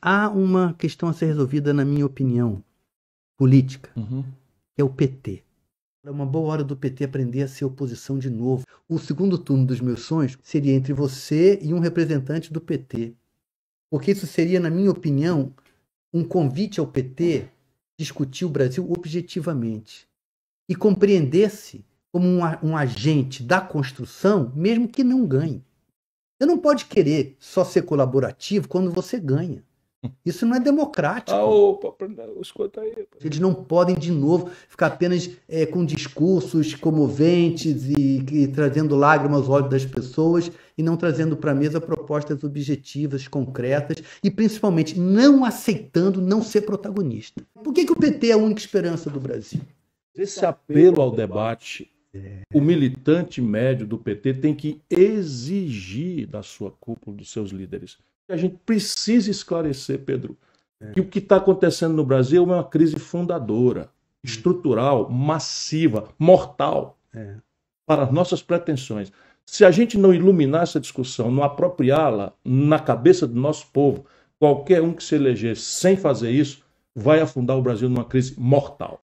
há uma questão a ser resolvida, na minha opinião, política, uhum. que é o PT. É uma boa hora do PT aprender a ser oposição de novo. O segundo turno dos meus sonhos seria entre você e um representante do PT. Porque isso seria, na minha opinião, um convite ao PT discutir o Brasil objetivamente e compreender-se como um, um, agente da construção, mesmo que não ganhe. Você não pode querer só ser colaborativo quando você ganha. Isso não é democrático. Ah, opa, escuta aí. Eles não podem, de novo, ficar apenas é, com discursos comoventes e, e, trazendo lágrimas aos olhos das pessoas e não trazendo para a mesa propostas objetivas, concretas e, principalmente, não aceitando não ser protagonista. Por que, que o PT é a única esperança do Brasil? Esse apelo ao debate, é. o militante médio do PT tem que exigir da sua cúpula, dos seus líderes que a gente precisa esclarecer, Pedro, é. que o que está acontecendo no Brasil é uma crise fundadora, hum. estrutural, massiva, mortal é. para as nossas pretensões. Se a gente não iluminar essa discussão, não apropriá-la na cabeça do nosso povo, qualquer um que se eleger sem fazer isso vai afundar o Brasil numa crise mortal.